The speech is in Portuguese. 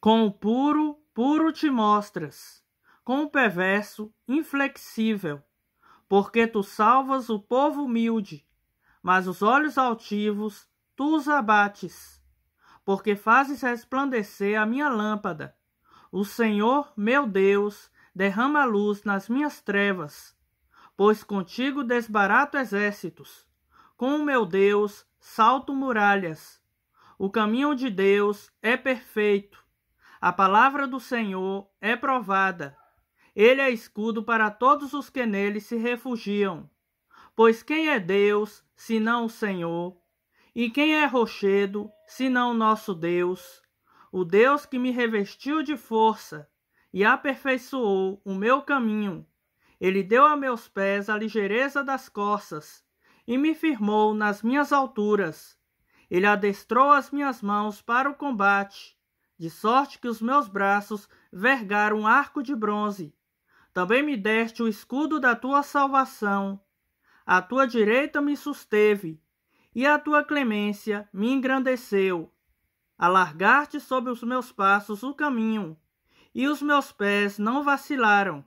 Com o puro, puro te mostras, com o perverso, inflexível, porque tu salvas o povo humilde, mas os olhos altivos tu os abates, porque fazes resplandecer a minha lâmpada. O Senhor, meu Deus, derrama luz nas minhas trevas, pois contigo desbarato exércitos. Com o meu Deus, salto muralhas. O caminho de Deus é perfeito a palavra do Senhor é provada. Ele é escudo para todos os que nele se refugiam. Pois quem é Deus, senão o Senhor? E quem é rochedo, senão nosso Deus? O Deus que me revestiu de força e aperfeiçoou o meu caminho. Ele deu a meus pés a ligeireza das costas e me firmou nas minhas alturas. Ele adestrou as minhas mãos para o combate de sorte que os meus braços vergaram um arco de bronze. Também me deste o escudo da tua salvação. A tua direita me susteve, e a tua clemência me engrandeceu. Alargaste sobre os meus passos o caminho, e os meus pés não vacilaram.